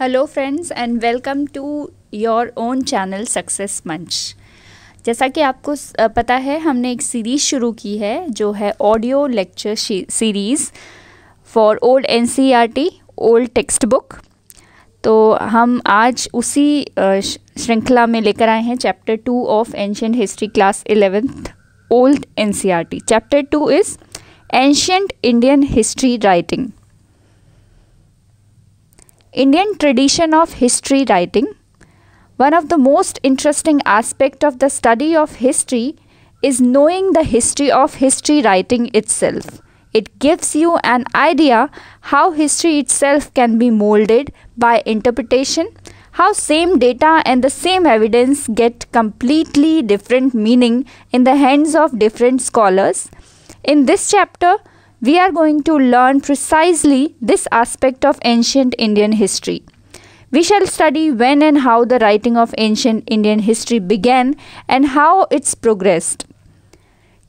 Hello friends and welcome to your own channel success Manch जैसा कि आपको पता है हमने एक सीरीज़ शुरू की है जो है audio lecture series for old T old text book तो हम आज उसी श्रृंखला में लेकर आए हैं chapter two of ancient history class eleventh old T chapter two is ancient Indian history writing Indian tradition of history writing. One of the most interesting aspect of the study of history is knowing the history of history writing itself. It gives you an idea how history itself can be molded by interpretation, how same data and the same evidence get completely different meaning in the hands of different scholars. In this chapter, we are going to learn precisely this aspect of ancient Indian history. We shall study when and how the writing of ancient Indian history began and how it's progressed,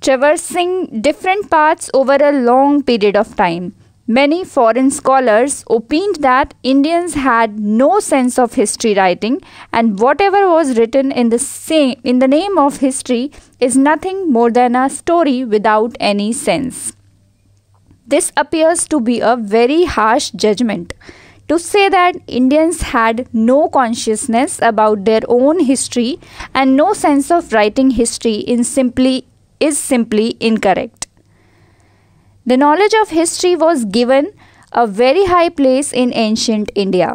traversing different paths over a long period of time. Many foreign scholars opined that Indians had no sense of history writing and whatever was written in the same in the name of history is nothing more than a story without any sense. This appears to be a very harsh judgment. To say that Indians had no consciousness about their own history and no sense of writing history in simply is simply incorrect. The knowledge of history was given a very high place in ancient India.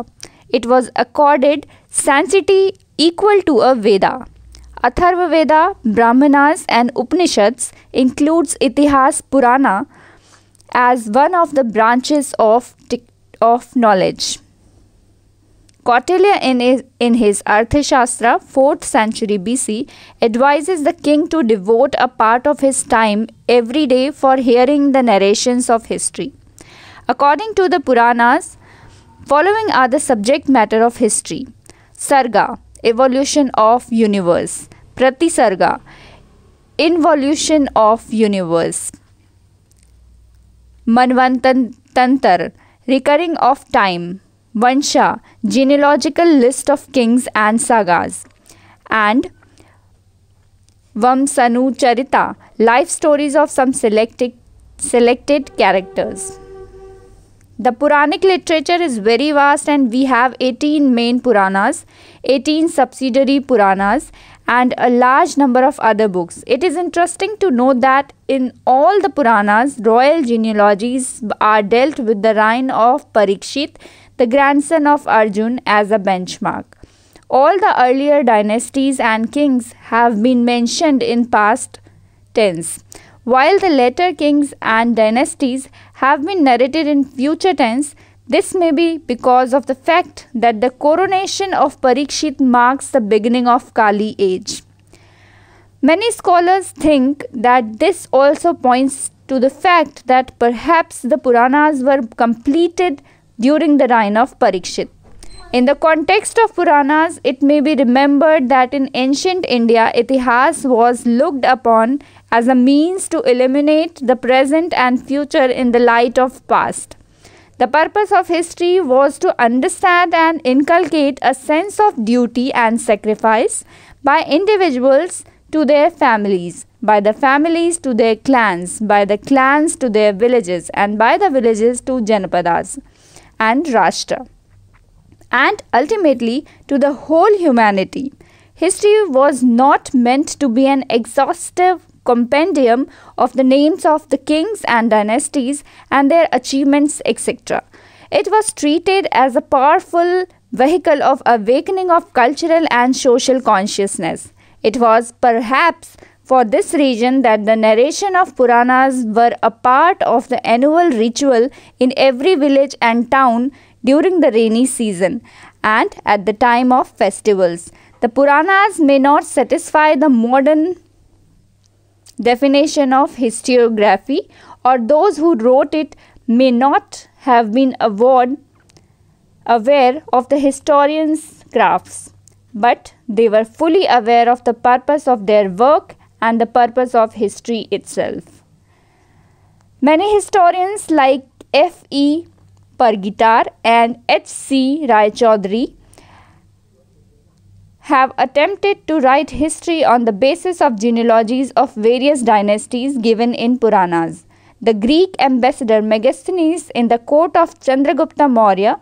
It was accorded sanctity equal to a Veda. Atharvaveda, Brahmanas and Upanishads includes Itihas Purana as one of the branches of, of knowledge. Kautilya in his, in his Arthashastra 4th century BC advises the king to devote a part of his time every day for hearing the narrations of history. According to the Puranas, following are the subject matter of history. Sarga, evolution of universe. Pratisarga, involution of universe. Manvantantar, recurring of time, Vansha, genealogical list of kings and sagas, and Vamsanu Charita, life stories of some selected, selected characters. The Puranic literature is very vast and we have 18 main Puranas, 18 subsidiary Puranas and a large number of other books. It is interesting to note that in all the Puranas, royal genealogies are dealt with the line of Parikshit, the grandson of Arjun as a benchmark. All the earlier dynasties and kings have been mentioned in past tense, while the later kings and dynasties have been narrated in future tense. This may be because of the fact that the coronation of Parikshit marks the beginning of Kali age. Many scholars think that this also points to the fact that perhaps the Puranas were completed during the reign of Parikshit. In the context of Puranas, it may be remembered that in ancient India, Itihas was looked upon as a means to eliminate the present and future in the light of past. The purpose of history was to understand and inculcate a sense of duty and sacrifice by individuals to their families, by the families to their clans, by the clans to their villages, and by the villages to Janapadas and Rashtra, and ultimately to the whole humanity. History was not meant to be an exhaustive compendium of the names of the kings and dynasties and their achievements, etc. It was treated as a powerful vehicle of awakening of cultural and social consciousness. It was perhaps for this reason that the narration of Puranas were a part of the annual ritual in every village and town during the rainy season and at the time of festivals. The Puranas may not satisfy the modern definition of historiography or those who wrote it may not have been award, aware of the historian's crafts, but they were fully aware of the purpose of their work and the purpose of history itself. Many historians like F.E. Pargitar and H.C. Rai Chaudhary have attempted to write history on the basis of genealogies of various dynasties given in Puranas. The Greek ambassador Megasthenes in the court of Chandragupta Maurya,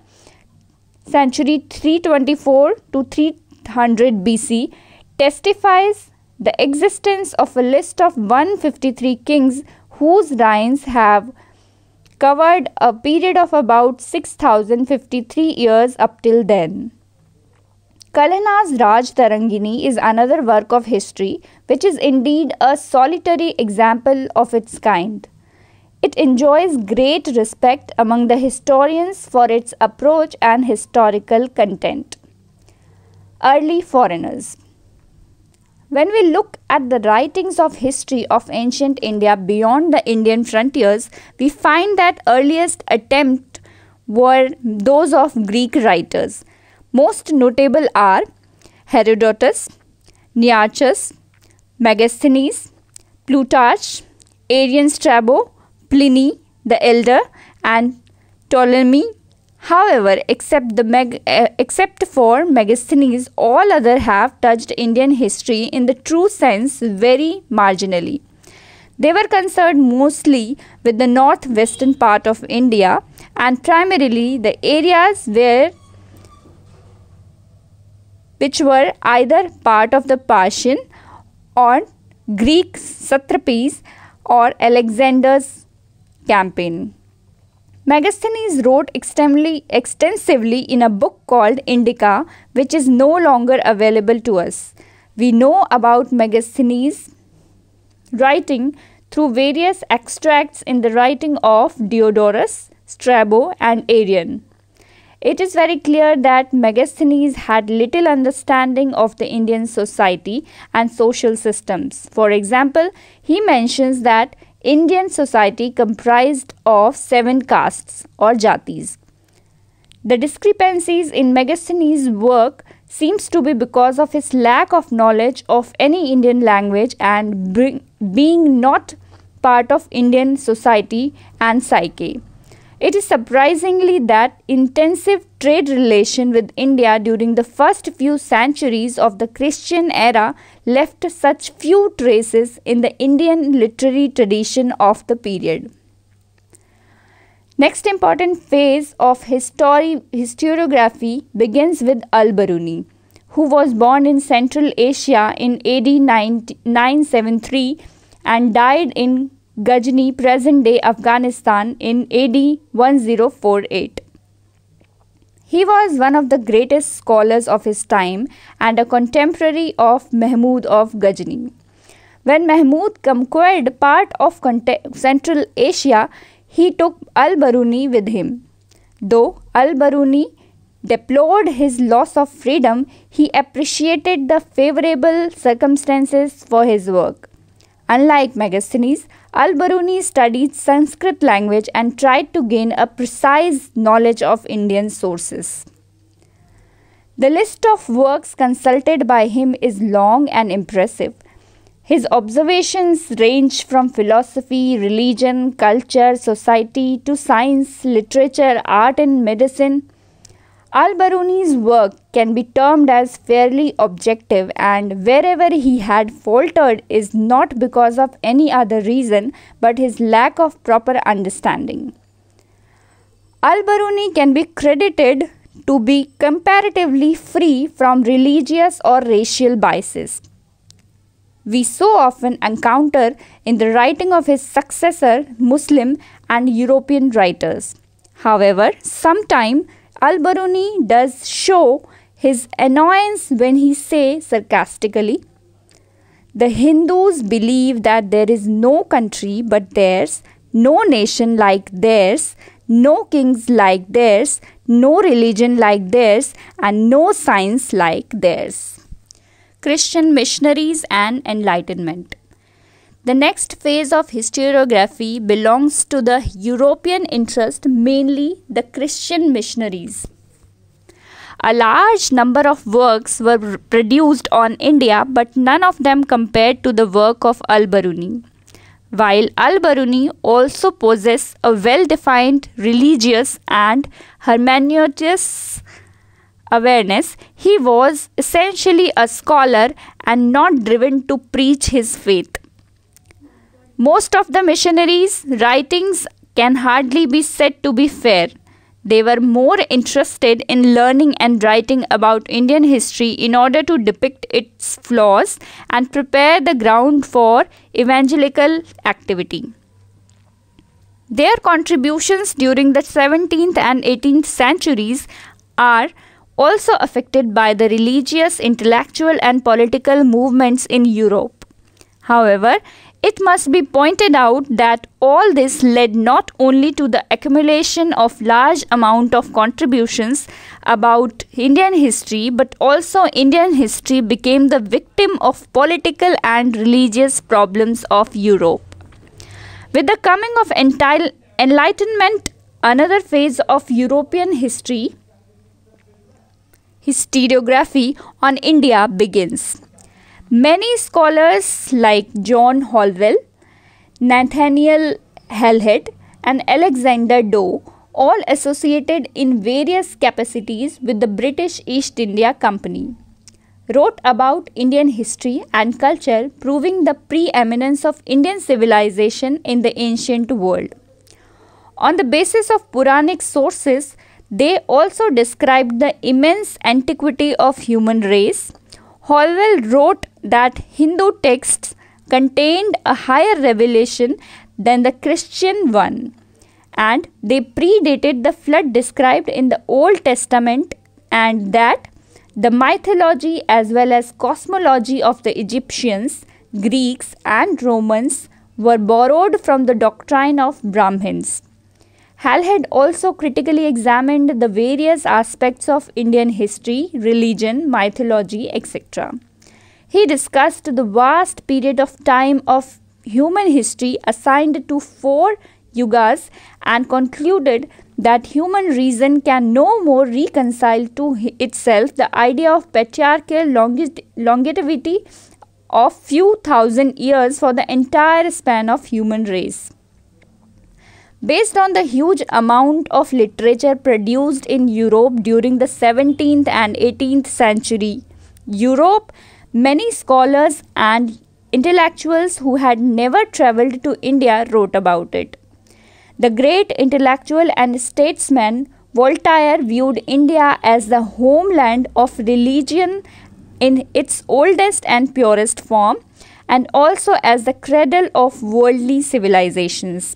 century 324 to 300 BC, testifies the existence of a list of 153 kings whose reigns have covered a period of about 6053 years up till then. Kalhana's Raj Tarangini is another work of history which is indeed a solitary example of its kind. It enjoys great respect among the historians for its approach and historical content. Early foreigners. When we look at the writings of history of ancient India beyond the Indian frontiers, we find that earliest attempts were those of Greek writers most notable are Herodotus, Nearchus, Megasthenes, Plutarch, Arian Strabo, Pliny the Elder, and Ptolemy. However, except, the Meg uh, except for Megasthenes, all other have touched Indian history in the true sense very marginally. They were concerned mostly with the northwestern part of India and primarily the areas where which were either part of the Persian or Greek satrapies or Alexander's campaign. Megasthenes wrote extensively in a book called Indica, which is no longer available to us. We know about Megasthenes' writing through various extracts in the writing of Diodorus, Strabo, and Arian. It is very clear that Megasthenes had little understanding of the Indian society and social systems. For example, he mentions that Indian society comprised of seven castes or jatis. The discrepancies in Megasthenes' work seems to be because of his lack of knowledge of any Indian language and bring, being not part of Indian society and psyche. It is surprisingly that intensive trade relation with India during the first few centuries of the Christian era left such few traces in the Indian literary tradition of the period. Next important phase of histori- historiography begins with Al-Biruni, who was born in Central Asia in AD 973 and died in Ghazni, present day Afghanistan, in AD 1048. He was one of the greatest scholars of his time and a contemporary of Mahmud of Ghazni. When Mahmud conquered part of Central Asia, he took Al Biruni with him. Though Al Biruni deplored his loss of freedom, he appreciated the favorable circumstances for his work. Unlike Megasthenes, Al-Biruni studied Sanskrit language and tried to gain a precise knowledge of Indian sources. The list of works consulted by him is long and impressive. His observations range from philosophy, religion, culture, society to science, literature, art, and medicine. Al-Biruni's work can be termed as fairly objective and wherever he had faltered is not because of any other reason but his lack of proper understanding. Al-Biruni can be credited to be comparatively free from religious or racial biases. We so often encounter in the writing of his successor Muslim and European writers. However, sometimes Alberoni does show his annoyance when he says sarcastically, The Hindus believe that there is no country but theirs, no nation like theirs, no kings like theirs, no religion like theirs, and no science like theirs. Christian Missionaries and Enlightenment the next phase of historiography belongs to the European interest, mainly the Christian missionaries. A large number of works were produced on India, but none of them compared to the work of Al Biruni. While Al Biruni also possessed a well defined religious and hermeneutic awareness, he was essentially a scholar and not driven to preach his faith. Most of the missionaries' writings can hardly be said to be fair. They were more interested in learning and writing about Indian history in order to depict its flaws and prepare the ground for evangelical activity. Their contributions during the 17th and 18th centuries are also affected by the religious, intellectual, and political movements in Europe. However, it must be pointed out that all this led not only to the accumulation of large amount of contributions about Indian history but also Indian history became the victim of political and religious problems of Europe. With the coming of entire enlightenment another phase of European history historiography on India begins. Many scholars like John Holwell, Nathaniel Hellhead, and Alexander Doe, all associated in various capacities with the British East India Company, wrote about Indian history and culture, proving the preeminence of Indian civilization in the ancient world. On the basis of Puranic sources, they also described the immense antiquity of human race. Holwell wrote that Hindu texts contained a higher revelation than the Christian one, and they predated the flood described in the Old Testament, and that the mythology as well as cosmology of the Egyptians, Greeks, and Romans were borrowed from the doctrine of Brahmins. Halhead had also critically examined the various aspects of Indian history, religion, mythology, etc. He discussed the vast period of time of human history assigned to four yugas and concluded that human reason can no more reconcile to itself the idea of patriarchal longevity of few thousand years for the entire span of human race based on the huge amount of literature produced in Europe during the 17th and 18th century. Europe Many scholars and intellectuals who had never traveled to India wrote about it. The great intellectual and statesman Voltaire viewed India as the homeland of religion in its oldest and purest form and also as the cradle of worldly civilizations.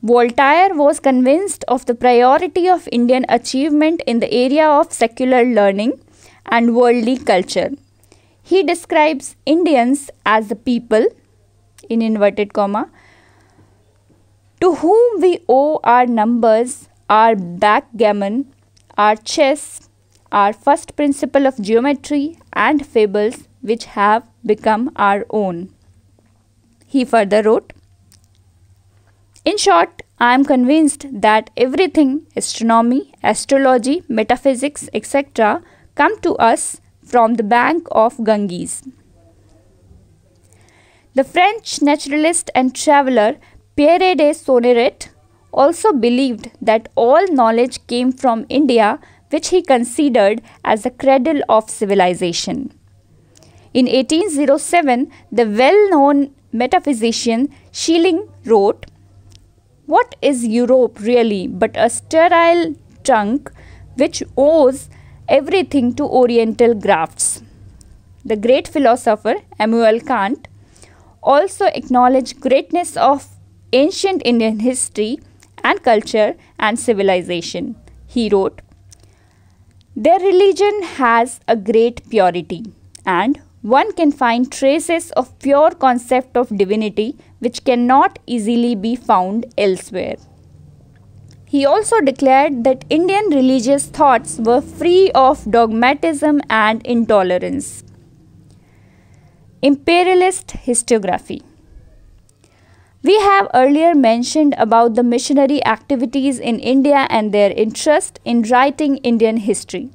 Voltaire was convinced of the priority of Indian achievement in the area of secular learning and worldly culture. He describes Indians as the people, in inverted comma, to whom we owe our numbers, our backgammon, our chess, our first principle of geometry, and fables which have become our own. He further wrote, In short, I am convinced that everything astronomy, astrology, metaphysics, etc. come to us from the bank of Ganges. The French naturalist and traveler Pierre de Sonneret also believed that all knowledge came from India, which he considered as the cradle of civilization. In 1807, the well known metaphysician Schilling wrote, What is Europe really but a sterile trunk which owes everything to oriental grafts. The great philosopher Immanuel Kant also acknowledged greatness of ancient Indian history and culture and civilization. He wrote, Their religion has a great purity, and one can find traces of pure concept of divinity which cannot easily be found elsewhere. He also declared that Indian religious thoughts were free of dogmatism and intolerance. Imperialist historiography. We have earlier mentioned about the missionary activities in India and their interest in writing Indian history.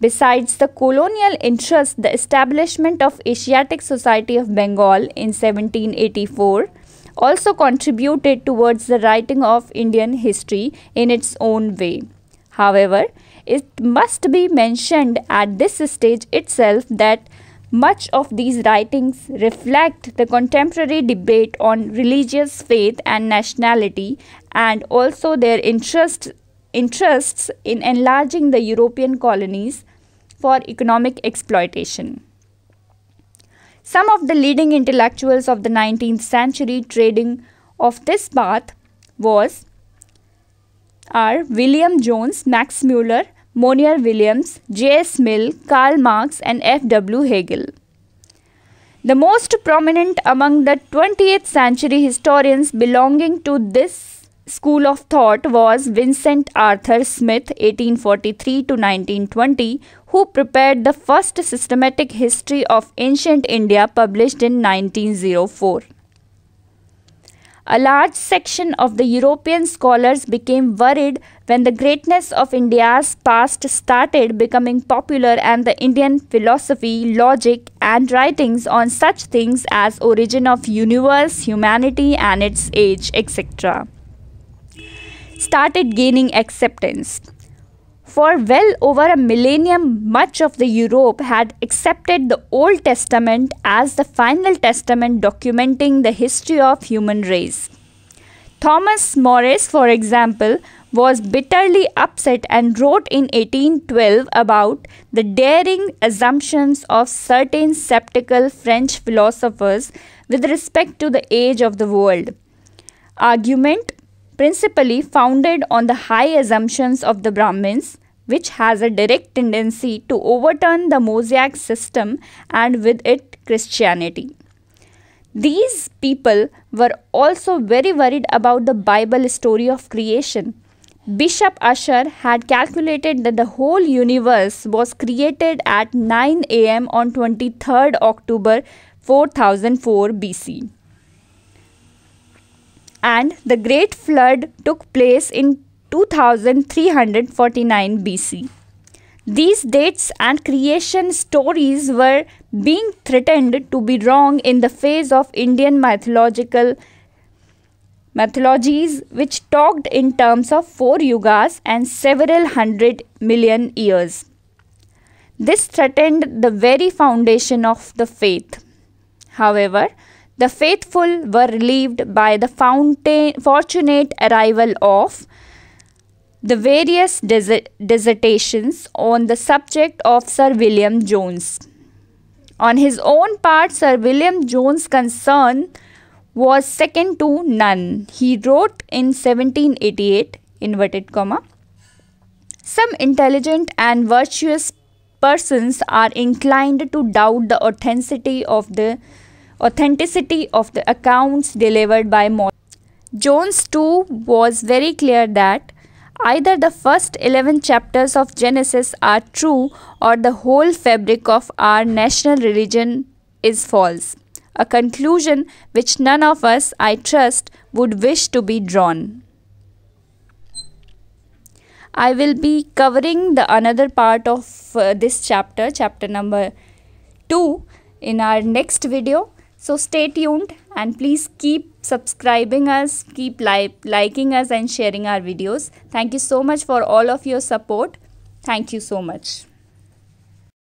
Besides the colonial interest, the establishment of Asiatic Society of Bengal in 1784 also contributed towards the writing of Indian history in its own way. However, it must be mentioned at this stage itself that much of these writings reflect the contemporary debate on religious faith and nationality and also their interest, interests in enlarging the European colonies for economic exploitation. Some of the leading intellectuals of the 19th century trading of this path was are William Jones, Max Muller, Monier Williams, J.S. Mill, Karl Marx and F.W. Hegel. The most prominent among the 20th century historians belonging to this school of thought was Vincent Arthur Smith 1843 to 1920 who prepared the first systematic history of ancient India published in 1904. A large section of the European scholars became worried when the greatness of India's past started becoming popular and the Indian philosophy, logic and writings on such things as origin of universe, humanity and its age, etc started gaining acceptance. For well over a millennium, much of the Europe had accepted the Old Testament as the final testament documenting the history of human race. Thomas Morris, for example, was bitterly upset and wrote in 1812 about the daring assumptions of certain sceptical French philosophers with respect to the age of the world. Argument principally founded on the high assumptions of the Brahmins, which has a direct tendency to overturn the Mosaic system and with it Christianity. These people were also very worried about the Bible story of creation. Bishop Usher had calculated that the whole universe was created at 9 am on 23rd October 4004 BC and the Great Flood took place in 2349 BC. These dates and creation stories were being threatened to be wrong in the face of Indian mythological mythologies which talked in terms of four yugas and several hundred million years. This threatened the very foundation of the faith. However, the faithful were relieved by the fountain, fortunate arrival of the various dissertations on the subject of Sir William Jones. On his own part, Sir William Jones' concern was second to none. He wrote in 1788, inverted comma, Some intelligent and virtuous persons are inclined to doubt the authenticity of the authenticity of the accounts delivered by Moore, Jones too was very clear that either the first 11 chapters of Genesis are true or the whole fabric of our national religion is false, a conclusion which none of us, I trust, would wish to be drawn. I will be covering the another part of uh, this chapter, chapter number 2 in our next video. So stay tuned and please keep subscribing us, keep li liking us and sharing our videos. Thank you so much for all of your support. Thank you so much.